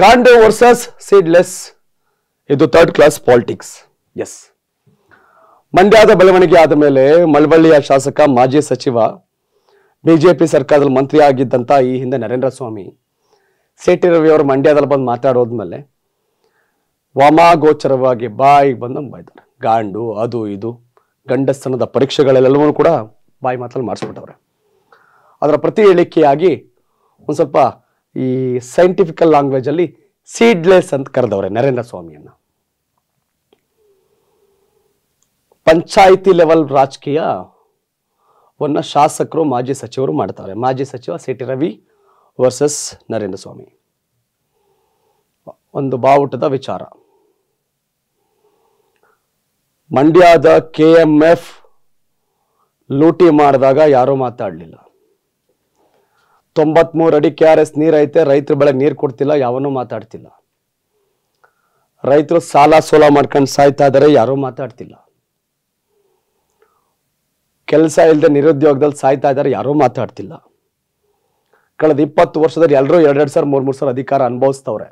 ಗಾಂಡು versus seedless ಇದು third class politics ಎಸ್ ಮಂಡ್ಯದ ಬೆಳವಣಿಗೆ ಆದ ಮೇಲೆ ಮಳವಳ್ಳಿಯ ಶಾಸಕ ಮಾಜಿ ಸಚಿವ ಬಿಜೆಪಿ ಸರ್ಕಾರದಲ್ಲಿ ಮಂತ್ರಿ ಆಗಿದ್ದಂಥ ಈ ಹಿಂದೆ ನರೇಂದ್ರ ಸ್ವಾಮಿ ಸೇಟಿ ರವಿ ಅವರು ಮಂಡ್ಯದಲ್ಲಿ ಬಂದು ಮಾತಾಡೋದ್ಮೇಲೆ ವಾಮಾಗೋಚರವಾಗಿ ಬಾಯಿಗೆ ಬಂದು ಬೈತಾರೆ ಗಾಂಡು ಅದು ಇದು ಗಂಡಸ್ತನದ ಪರೀಕ್ಷೆಗಳೆಲ್ಲವೂ ಕೂಡ ಬಾಯಿ ಮಾತಲ್ಲಿ ಮಾಡಿಸ್ಬಿಟ್ಟವ್ರೆ ಅದರ ಪ್ರತಿ ಹೇಳಿಕೆಯಾಗಿ ಒಂದು ಸ್ವಲ್ಪ ಈ ಸೈಂಟಿಫಿಕಲ್ ಲ್ಯಾಂಗ್ವೇಜ್ ಅಲ್ಲಿ ಸೀಡ್ಲೆಸ್ ಅಂತ ಕರೆದವ್ರೆ ನರೇಂದ್ರ ಸ್ವಾಮಿಯನ್ನ ಪಂಚಾಯಿತಿ ಲೆವೆಲ್ ವನ್ನ ಶಾಸಕರು ಮಾಜಿ ಸಚಿವರು ಮಾಡ್ತಾರೆ ಮಾಜಿ ಸಚಿವ C T Ravi versus Narendra Swami ಒಂದು ಬಾವುಟದ ವಿಚಾರ ಮಂಡ್ಯದ ಕೆ ಎಂ ಎಫ್ ಲೂಟಿ ಮಾಡಿದಾಗ ಯಾರೂ ಮಾತಾಡಲಿಲ್ಲ ತೊಂಬತ್ಮೂರು ಅಡಿ ಕೆ ಆರ್ ಎಸ್ ನೀರೈತೆ ರೈತರ ಬೆಳೆ ನೀರು ಕೊಡ್ತಿಲ್ಲ ಯಾವನು ಮಾತಾಡ್ತಿಲ್ಲ ರೈತರು ಸಾಲ ಸೋಲ ಮಾಡ್ಕೊಂಡು ಸಾಯ್ತಾ ಇದ್ದಾರೆ ಯಾರೂ ಮಾತಾಡ್ತಿಲ್ಲ ಕೆಲಸ ಇಲ್ಲದೆ ನಿರುದ್ಯೋಗದಲ್ಲಿ ಸಾಯ್ತಾ ಇದ್ದಾರೆ ಯಾರೂ ಮಾತಾಡ್ತಿಲ್ಲ ಕಳೆದ ಇಪ್ಪತ್ತು ವರ್ಷದಲ್ಲಿ ಎಲ್ಲರೂ ಎರಡೆರಡು ಸಾವಿರ ಮೂರು ಮೂರು ಸಾವಿರ ಅಧಿಕಾರ ಅನುಭವಿಸ್ತವ್ರೆ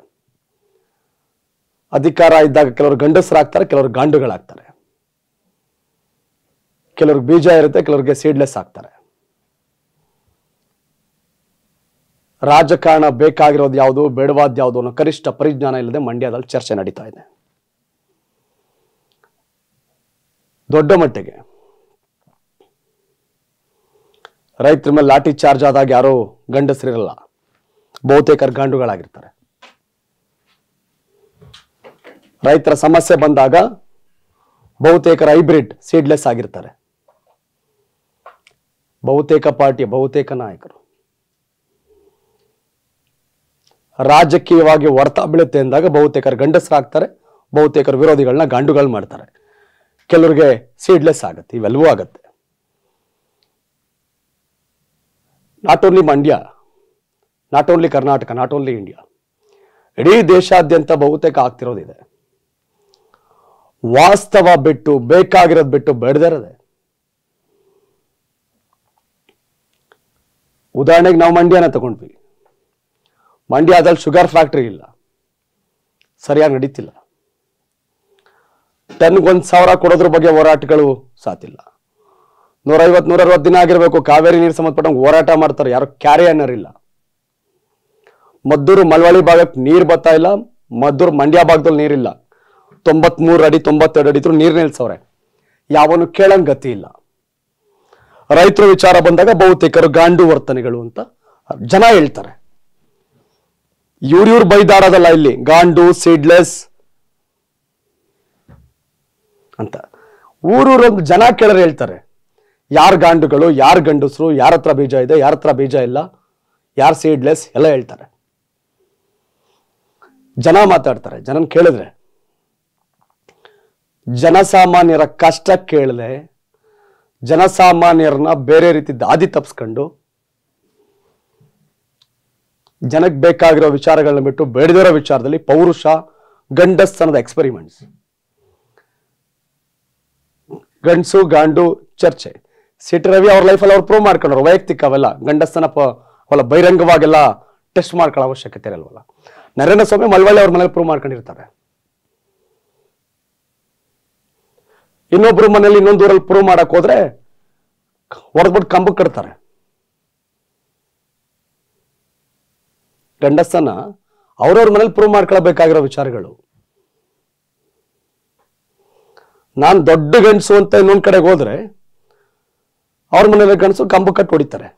ಅಧಿಕಾರ ಇದ್ದಾಗ ಕೆಲವರು ಗಂಡಸರಾಗ್ತಾರೆ ಕೆಲವರು ಗಾಂಡುಗಳಾಗ್ತಾರೆ ಕೆಲವ್ರಿಗೆ ಬೀಜ ಇರುತ್ತೆ ಕೆಲವ್ರಿಗೆ ಸೀಡ್ಲೆಸ್ ಆಗ್ತಾರೆ ರಾಜಕಾರಣ ಬೇಕಾಗಿರೋದು ಯಾವುದು ಬೇಡವಾದ ಯಾವುದು ಅನ್ನೋ ಕನಿಷ್ಠ ಪರಿಜ್ಞಾನ ಇಲ್ಲದೆ ಮಂಡ್ಯದಲ್ಲಿ ಚರ್ಚೆ ನಡೀತಾ ಇದೆ ದೊಡ್ಡ ಮಟ್ಟಿಗೆ ರೈತರ ಮೇಲೆ ಲಾಠಿ ಚಾರ್ಜ್ ಆದಾಗ ಯಾರೋ ಗಂಡಸರಿರಲ್ಲ ಬಹುತೇಕರು ಗಂಡುಗಳಾಗಿರ್ತಾರೆ ರೈತರ ಸಮಸ್ಯೆ ಬಂದಾಗ ಬಹುತೇಕರ ಹೈಬ್ರಿಡ್ ಸೀಡ್ಲೆಸ್ ಆಗಿರ್ತಾರೆ ಬಹುತೇಕ ಪಾರ್ಟಿ ಬಹುತೇಕ ನಾಯಕರು ರಾಜಕೀಯವಾಗಿ ವರ್ತ ಬೀಳುತ್ತೆ ಅಂದಾಗ ಬಹುತೇಕರು ಗಂಡಸರಾಗ್ತಾರೆ ಬಹುತೇಕರು ವಿರೋಧಿಗಳನ್ನ ಗಾಂಡುಗಳು ಮಾಡ್ತಾರೆ ಕೆಲವರಿಗೆ ಸೀಡ್ಲೆಸ್ ಆಗುತ್ತೆ ಇವೆಲ್ಲವೂ ಆಗತ್ತೆ not only Mandya not only Karnataka not only India ಇಡೀ ದೇಶಾದ್ಯಂತ ಬಹುತೇಕ ಆಗ್ತಿರೋದಿದೆ ವಾಸ್ತವ ಬಿಟ್ಟು ಬೇಕಾಗಿರೋದು ಬಿಟ್ಟು ಬೇಡದಿರದೆ ಉದಾಹರಣೆಗೆ ನಾವು ಮಂಡ್ಯನ ತಗೊಂಡ್ವಿ ಮಂಡ್ಯದಲ್ಲಿ ಶುಗರ್ ಫ್ಯಾಕ್ಟ್ರಿ ಇಲ್ಲ ಸರಿಯಾಗಿ ನಡೀತಿಲ್ಲ ಟನ್ಗೊಂದು ಸಾವಿರ ಕೊಡೋದ್ರ ಬಗ್ಗೆ ಹೋರಾಟಗಳು ಸಾತಿಲ್ಲ ನೂರೈವತ್ತು ನೂರೈವತ್ತು ದಿನ ಆಗಿರಬೇಕು ಕಾವೇರಿ ನೀರು ಸಂಬಂಧಪಟ್ಟಂಗೆ ಹೋರಾಟ ಮಾಡ್ತಾರೆ ಯಾರು ಕ್ಯಾರಿ ಇಲ್ಲ ಮದ್ದೂರು ಮಳವಳ್ಳಿ ಭಾಗಕ್ಕೆ ನೀರು ಬರ್ತಾ ಇಲ್ಲ ಮದ್ದೂರು ಮಂಡ್ಯ ಭಾಗದಲ್ಲಿ ನೀರಿಲ್ಲ ತೊಂಬತ್ಮೂರು ಅಡಿ ತೊಂಬತ್ತೆರಡು ಅಡಿ ಇದ್ರು ನೀರು ನಿಲ್ಸವ್ರೆ ಯಾವನು ಕೇಳಂಗ್ ಗತಿ ಇಲ್ಲ ರೈತರ ವಿಚಾರ ಬಂದಾಗ ಬಹುತೇಕರು ಗಾಂಡು ವರ್ತನೆಗಳು ಅಂತ ಜನ ಹೇಳ್ತಾರೆ ಇವ್ರಿವ್ರು ಬೈದಾಡೋದಲ್ಲ ಇಲ್ಲಿ ಗಾಂಡು ಸೀಡ್ಲೆಸ್ ಅಂತ ಊರೂರೊಂದು ಜನ ಕೇಳರೆ ಹೇಳ್ತಾರೆ ಯಾರು ಗಾಂಡುಗಳು ಯಾರು ಗಂಡಸರು ಯಾರ ಹತ್ರ ಬೀಜ ಇದೆ ಯಾರ ಹತ್ರ ಬೀಜ ಇಲ್ಲ ಯಾರು ಸೀಡ್ಲೆಸ್ ಎಲ್ಲ ಹೇಳ್ತಾರೆ ಜನ ಮಾತಾಡ್ತಾರೆ ಜನನ ಕೇಳಿದ್ರೆ ಜನಸಾಮಾನ್ಯರ ಕಷ್ಟ ಕೇಳದೆ ಜನಸಾಮಾನ್ಯರನ್ನ ಬೇರೆ ರೀತಿ ದಾದಿ ತಪ್ಸ್ಕೊಂಡು ಜನಕ್ಕೆ ಬೇಕಾಗಿರೋ ವಿಚಾರಗಳನ್ನ ಬಿಟ್ಟು ಬೇಡದಿರೋ ವಿಚಾರದಲ್ಲಿ ಪೌರುಷ ಗಂಡಸ್ತನದ ಎಕ್ಸ್ಪೆರಿಮೆಂಟ್ಸ್ ಗಂಡಸು ಗಾಂಡು ಚರ್ಚೆ ಸಿಟಿ ರವಿ ಅವ್ರ ಲೈಫಲ್ಲಿ ಅವ್ರು ಪ್ರೂವ್ ಮಾಡ್ಕೊಂಡ್ರು ವೈಯಕ್ತಿಕ ಅವೆಲ್ಲ ಗಂಡಸ್ತನ ಅವಲ್ಲ ಬಹಿರಂಗವಾಗೆಲ್ಲ ಟೆಸ್ಟ್ ಮಾಡ್ಕೊಳ್ಳೋ ಅವಶ್ಯಕತೆ ಇರಲ್ವಲ್ಲ ನರೇಂದ್ರ ಸ್ವಾಮಿ ಮಳವಳ್ಳಿ ಅವ್ರ ಮನೇಲಿ ಪ್ರೂವ್ ಮಾಡ್ಕೊಂಡಿರ್ತಾರೆ ಇನ್ನೊಬ್ರು ಮನೇಲಿ ಇನ್ನೊಂದು ಊರಲ್ಲಿ ಪ್ರೂವ್ ಮಾಡಕ್ ಹೋದ್ರೆ ಹೊರದ್ಬಿಟ್ಟು ಕಂಬಕ್ಕೆ ಕಟ್ತಾರೆ ಗಂಡಸನ ಅವ್ರವ್ರ ಮನೇಲಿ ಪ್ರೂವ್ ಮಾಡ್ಕೊಳ್ಬೇಕಾಗಿರೋ ವಿಚಾರಗಳು ನಾನು ದೊಡ್ಡ ಗಂಡಸು ಅಂತ ಇನ್ನೊಂದು ಕಡೆಗೆ ಹೋದ್ರೆ ಅವ್ರ ಮನೇಲಿ ಗಂಡಸು ಕಂಬ ಕಟ್ಟು ಹೊಡಿತಾರೆ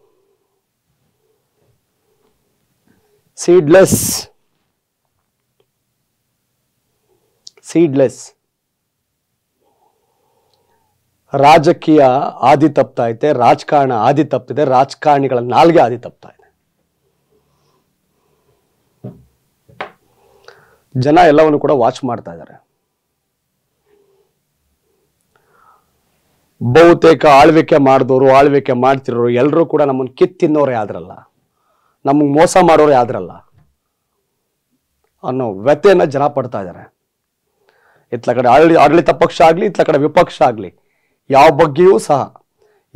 ಸೀಡ್ಲೆಸ್ ಸೀಡ್ಲೆಸ್ ರಾಜಕೀಯ ಆದಿ ತಪ್ತಾ ಐತೆ ರಾಜಕಾರಣ ಆದಿ ತಪ್ಪಿದೆ ರಾಜಕಾರಣಿಗಳ ನಾಲ್ಗೆ ಆದಿ ತಪ್ತಾ ಇದೆ ಜನ ಎಲ್ಲವನ್ನು ಕೂಡ ವಾಚ್ ಮಾಡ್ತಾ ಇದ್ದಾರೆ ಬಹುತೇಕ ಆಳ್ವಿಕೆ ಮಾಡಿದವರು ಆಳ್ವಿಕೆ ಮಾಡ್ತಿರೋರು ಎಲ್ಲರೂ ಕೂಡ ನಮ್ಮನ್ನು ಕಿತ್ತಿನ್ನೋರು ಯಾವ್ದ್ರಲ್ಲ ನಮಗೆ ಮೋಸ ಮಾಡೋರು ಯಾವ್ದ್ರಲ್ಲ ಅನ್ನೋ ವ್ಯಥೆಯನ್ನು ಜನ ಪಡ್ತಾ ಇದ್ದಾರೆ ಇತ್ತಲ ಕಡೆ ಆಡಳಿ ಆಡಳಿತ ಪಕ್ಷ ಆಗಲಿ ಇತ್ಲ ಕಡೆ ವಿಪಕ್ಷ ಆಗಲಿ ಯಾವ ಬಗ್ಗೆಯೂ ಸಹ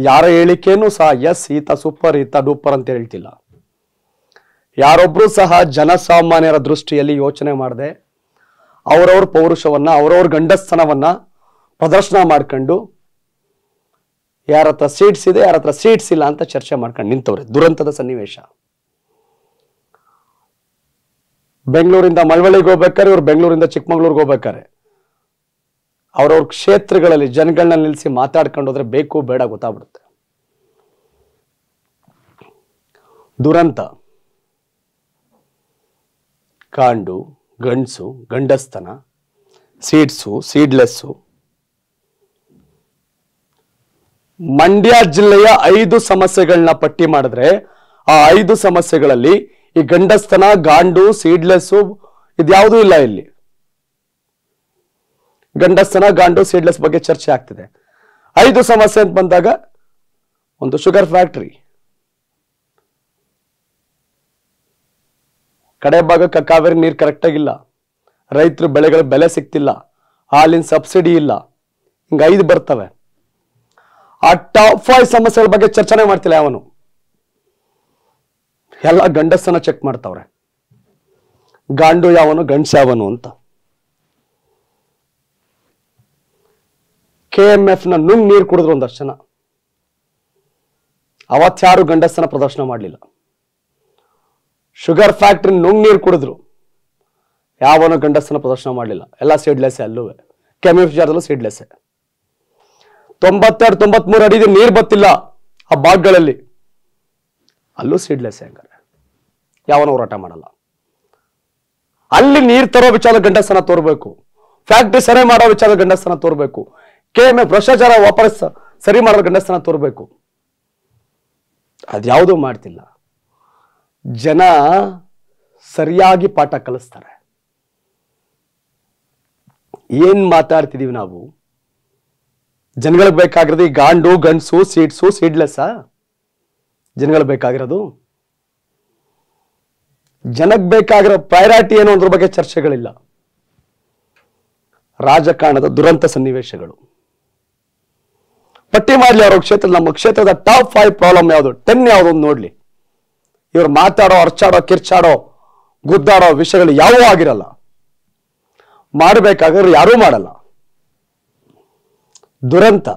ಯಾರ ಹೇಳಿಕೆಯೂ ಸಹ ಎಸ್ ಈತ ಸೂಪರ್ ಈತ ಡೂಪರ್ ಅಂತ ಹೇಳ್ತಿಲ್ಲ ಯಾರೊಬ್ರು ಸಹ ಜನಸಾಮಾನ್ಯರ ದೃಷ್ಟಿಯಲ್ಲಿ ಯೋಚನೆ ಮಾಡದೆ ಅವರವ್ರ ಪೌರುಷವನ್ನು ಅವರವ್ರ ಗಂಡಸ್ತನವನ್ನು ಪ್ರದರ್ಶನ ಮಾಡ್ಕೊಂಡು ಯಾರ ಹತ್ರ ಸೀಟ್ಸ್ ಇದೆ ಯಾರ ಹತ್ರ ಸೀಟ್ಸ್ ಇಲ್ಲ ಅಂತ ಚರ್ಚೆ ಮಾಡ್ಕೊಂಡು ನಿಂತವ್ರೆ ದುರಂತದ ಸನ್ನಿವೇಶ ಬೆಂಗಳೂರಿಂದ ಮಳವಳ್ಳಿಗೆ ಹೋಗ್ಬೇಕಾರೆ ಇವ್ರು ಬೆಂಗಳೂರಿಂದ ಚಿಕ್ಕಮಗಳೂರಿಗೆ ಹೋಗ್ಬೇಕಾರೆ ಅವ್ರವ್ರ ಕ್ಷೇತ್ರಗಳಲ್ಲಿ ಜನಗಳನ್ನ ನಿಲ್ಲಿಸಿ ಮಾತಾಡ್ಕೊಂಡು ಹೋದ್ರೆ ಬೇಕು ಬೇಡ ಗೊತ್ತಾಗ್ಬಿಡುತ್ತೆ ದುರಂತ ಕಾಂಡು ಗಂಡ್ಸು ಗಂಡಸ್ತನ ಸೀಡ್ಸು ಸೀಡ್ಲೆಸ್ಸು ಮಂಡ್ಯ ಜಿಲ್ಲೆಯ ಐದು ಸಮಸ್ಯೆಗಳನ್ನ ಪಟ್ಟಿ ಮಾಡಿದ್ರೆ ಆ ಐದು ಸಮಸ್ಯೆಗಳಲ್ಲಿ ಈ ಗಂಡಸ್ತನ ಗಾಂಡು ಸೀಡ್ಲೆಸ್ಸು ಇದ್ಯಾವುದೂ ಇಲ್ಲ ಇಲ್ಲಿ ಗಂಡಸ್ತನ ಗಾಂಡು ಸೀಡ್ಲೆಸ್ ಬಗ್ಗೆ ಚರ್ಚೆ ಆಗ್ತಿದೆ ಐದು ಸಮಸ್ಯೆ ಅಂತ ಬಂದಾಗ ಒಂದು ಶುಗರ್ ಫ್ಯಾಕ್ಟ್ರಿ ಕಡೆ ಭಾಗಕ್ಕೆ ಕಾವೇರಿ ನೀರು ಕರೆಕ್ಟಾಗಿಲ್ಲ ರೈತರು ಬೆಳೆಗಳ ಬೆಲೆ ಸಿಕ್ತಿಲ್ಲ ಹಾಲಿನ ಸಬ್ಸಿಡಿ ಇಲ್ಲ ಹಿಂಗೆ ಐದು ಬರ್ತವೆ ಆ ಟಾಪ್ ಫೈವ್ ಸಮಸ್ಯೆಗಳ ಬಗ್ಗೆ ಚರ್ಚನೆ ಮಾಡ್ತಿಲ್ಲ ಯಾವನು ಎಲ್ಲ ಗಂಡಸನ ಚೆಕ್ ಮಾಡ್ತಾವ್ರೆ ಗಾಂಡು ಯಾವನು ಗಂಡಸ ಯಾವನು ಅಂತ ಕೆ ಎಂ ಎಫ್ ನ ನುಂಗ್ ನೀರು ಕುಡಿದ್ರು ಒಂದಷ್ಟು ಜನ ಅವತ್ತಾರು ಗಂಡಸನ ಪ್ರದರ್ಶನ ಮಾಡಲಿಲ್ಲ ಶುಗರ್ ಫ್ಯಾಕ್ಟ್ರಿ ನುಂಗ್ ನೀರು ಕುಡಿದ್ರು ಯಾವನೂ ಗಂಡಸನ ಪ್ರದರ್ಶನ ಮಾಡಲಿಲ್ಲ ಎಲ್ಲ ಸೀಡ್ಲೆಸ್ಸೆ ಅಲ್ಲೂ ಕೆಮಿಫ್ ಜಾರದಲ್ಲೂ ಸೀಡ್ಲೆಸ್ಸೆ ತೊಂಬತ್ತೆರಡು ತೊಂಬತ್ಮೂರು ಅಡಿಗೆ ನೀರು ಬತ್ತಿಲ್ಲ ಆ ಬಾಗ್ಗಳಲ್ಲಿ ಅಲ್ಲೂ ಸೀಡ್ಲೆಸ್ಸೆ ಹಂಗಾರೆ ಯಾವನೂ ಹೋರಾಟ ಮಾಡಲ್ಲ ಅಲ್ಲಿ ನೀರು ತರೋ ವಿಚಾರ ಗಂಡಸನ ತೋರ್ಬೇಕು ಫ್ಯಾಕ್ಟ್ರಿ ಸರಿ ಮಾಡೋ ವಿಚಾರ ಗಂಡಸನ ತೋರ್ಬೇಕು ಕೆ ಎಫ್ ಭ್ರಷ್ಟಾಚಾರ ವಾಪಸ್ ಸರಿ ಮಾಡೋ ಗಂಡಸನ ತೋರ್ಬೇಕು ಅದ್ಯಾವುದೂ ಮಾಡ್ತಿಲ್ಲ ಜನ ಸರಿಯಾಗಿ ಪಾಠ ಕಲಿಸ್ತಾರೆ ಏನು ಮಾತಾಡ್ತಿದೀವಿ ನಾವು ಜನಗಳಿಗೆ ಬೇಕಾಗಿರೋದು ಈ ಗಾಂಡು ಗಂಡಸು ಸೀಡ್ಸು ಸೀಡ್ಲೆಸ್ಸಾ ಜನಗಳಿಗೆ ಬೇಕಾಗಿರೋದು ಜನಕ್ಕೆ ಬೇಕಾಗಿರೋ ಪ್ರಯಾರಿಟಿ ಏನು ಅದ್ರ ಬಗ್ಗೆ ಚರ್ಚೆಗಳಿಲ್ಲ ರಾಜಕಾರಣದ ದುರಂತ ಸನ್ನಿವೇಶಗಳು ಪಟ್ಟಿ ಮಾಡಲಿ ಅವರ ಕ್ಷೇತ್ರ ನಮ್ಮ ಕ್ಷೇತ್ರದ ಟಾಪ್ ಫೈವ್ ಪ್ರಾಬ್ಲಮ್ ಯಾವುದು ಟೆನ್ ಯಾವುದು ನೋಡ್ಲಿ ಇವ್ರು ಮಾತಾಡೋ ಅರ್ಚಾಡೋ ಕಿರ್ಚಾಡೋ ಗುದ್ದಾಡೋ ವಿಷಯಗಳು ಯಾವೂ ಆಗಿರಲ್ಲ ಮಾಡಬೇಕಾಗಿರೋ ಯಾರೂ ಮಾಡಲ್ಲ ದುರಂತ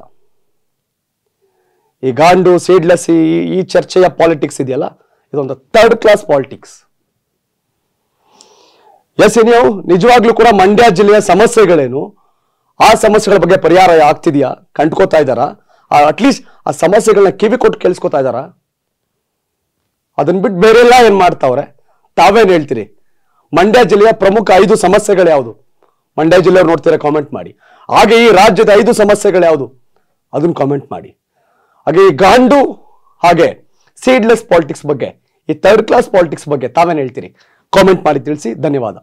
ಈ ಗಾಂಡು ಸೀಡ್ಲೆಸ್ ಈ ಚರ್ಚೆಯ ಪಾಲಿಟಿಕ್ಸ್ ಇದೆಯಲ್ಲ ಇದೊಂದು ಥರ್ಡ್ ಕ್ಲಾಸ್ ಪಾಲಿಟಿಕ್ಸ್ ಎಸ್ ನೀವು ನಿಜವಾಗ್ಲೂ ಕೂಡ ಮಂಡ್ಯ ಜಿಲ್ಲೆಯ ಸಮಸ್ಯೆಗಳೇನು ಆ ಸಮಸ್ಯೆಗಳ ಬಗ್ಗೆ ಪರಿಹಾರ ಆಗ್ತಿದೆಯಾ ಕಂಡ್ಕೋತಾ ಇದ್ದಾರಾ ಅಟ್ಲೀಸ್ಟ್ ಆ ಸಮಸ್ಯೆಗಳನ್ನ ಕಿವಿ ಕೊಟ್ಟು ಕೇಳಿಸ್ಕೊತಾ ಇದ್ದಾರಾ ಅದನ್ನ ಬಿಟ್ಟು ಬೇರೆಲ್ಲ ಏನು ಮಾಡ್ತಾವ್ರೆ ತಾವೇನು ಹೇಳ್ತೀರಿ ಮಂಡ್ಯ ಜಿಲ್ಲೆಯ ಪ್ರಮುಖ ಐದು ಸಮಸ್ಯೆಗಳು ಯಾವುದು ಮಂಡ್ಯ ಜಿಲ್ಲೆಯವ್ರು ನೋಡ್ತೀರ ಕಾಮೆಂಟ್ ಮಾಡಿ ಹಾಗೆ ಈ ರಾಜ್ಯದ ಐದು ಸಮಸ್ಯೆಗಳು ಯಾವುದು ಅದನ್ನ ಕಾಮೆಂಟ್ ಮಾಡಿ ಹಾಗೆ ಈ ಗಾಂಡು ಹಾಗೆ ಸೀಡ್ಲೆಸ್ ಪಾಲಿಟಿಕ್ಸ್ ಬಗ್ಗೆ ಈ ಥರ್ಡ್ ಕ್ಲಾಸ್ ಪಾಲಿಟಿಕ್ಸ್ ಬಗ್ಗೆ ತಾವೇನು ಹೇಳ್ತೀರಿ ಕಾಮೆಂಟ್ ಮಾಡಿ ತಿಳಿಸಿ ಧನ್ಯವಾದ